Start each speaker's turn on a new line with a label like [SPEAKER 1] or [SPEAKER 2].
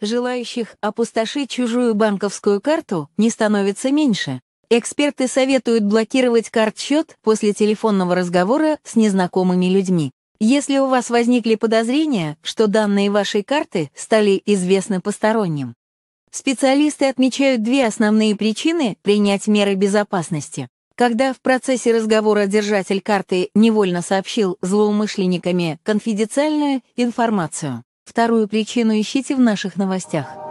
[SPEAKER 1] Желающих опустошить чужую банковскую карту не становится меньше. Эксперты советуют блокировать карт-счет после телефонного разговора с незнакомыми людьми. Если у вас возникли подозрения, что данные вашей карты стали известны посторонним. Специалисты отмечают две основные причины принять меры безопасности. Когда в процессе разговора держатель карты невольно сообщил злоумышленниками конфиденциальную информацию. Вторую причину ищите в наших новостях.